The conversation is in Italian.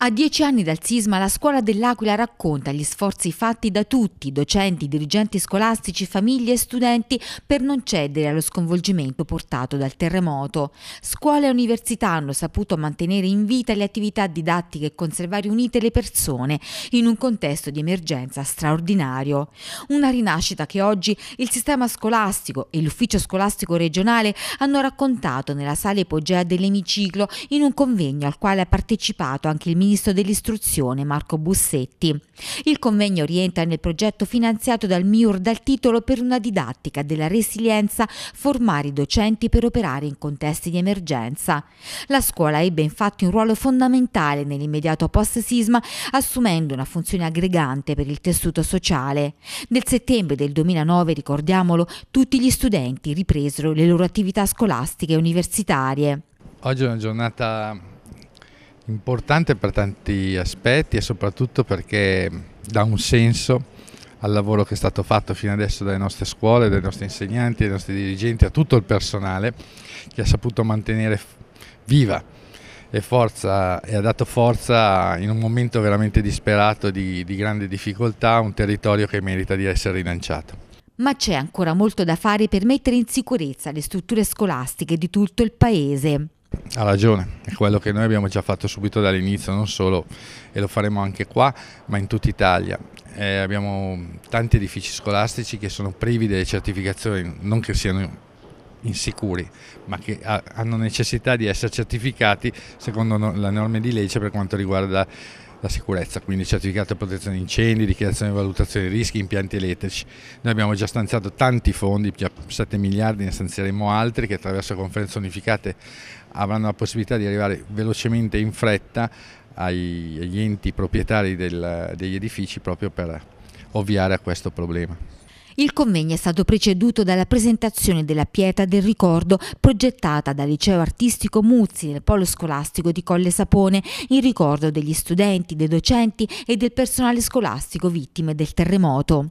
A dieci anni dal sisma la scuola dell'Aquila racconta gli sforzi fatti da tutti, docenti, dirigenti scolastici, famiglie e studenti per non cedere allo sconvolgimento portato dal terremoto. Scuola e università hanno saputo mantenere in vita le attività didattiche e conservare unite le persone in un contesto di emergenza straordinario. Una rinascita che oggi il sistema scolastico e l'ufficio scolastico regionale hanno raccontato nella sala ipogea dell'emiciclo in un convegno al quale ha partecipato anche il ministro ministro dell'istruzione Marco Bussetti. Il convegno rientra nel progetto finanziato dal MIUR dal titolo Per una didattica della resilienza, formare i docenti per operare in contesti di emergenza. La scuola ebbe infatti un ruolo fondamentale nell'immediato post-sisma, assumendo una funzione aggregante per il tessuto sociale. Nel settembre del 2009, ricordiamolo, tutti gli studenti ripresero le loro attività scolastiche e universitarie. Oggi è una giornata Importante per tanti aspetti e soprattutto perché dà un senso al lavoro che è stato fatto fino adesso dalle nostre scuole, dai nostri insegnanti, dai nostri dirigenti, a tutto il personale che ha saputo mantenere viva e, forza, e ha dato forza in un momento veramente disperato di, di grande difficoltà un territorio che merita di essere rilanciato. Ma c'è ancora molto da fare per mettere in sicurezza le strutture scolastiche di tutto il Paese. Ha ragione, è quello che noi abbiamo già fatto subito dall'inizio, non solo, e lo faremo anche qua, ma in tutta Italia. Eh, abbiamo tanti edifici scolastici che sono privi delle certificazioni, non che siano insicuri, ma che ha, hanno necessità di essere certificati secondo no, la norma di legge per quanto riguarda la sicurezza, quindi certificato di protezione incendi, dichiarazione di valutazione dei rischi, impianti elettrici. Noi abbiamo già stanziato tanti fondi, già 7 miliardi, ne stanzieremo altri che attraverso conferenze unificate avranno la possibilità di arrivare velocemente in fretta agli enti proprietari del, degli edifici proprio per ovviare a questo problema. Il convegno è stato preceduto dalla presentazione della pietra del Ricordo progettata dal Liceo Artistico Muzzi nel Polo Scolastico di Colle Sapone in ricordo degli studenti, dei docenti e del personale scolastico vittime del terremoto.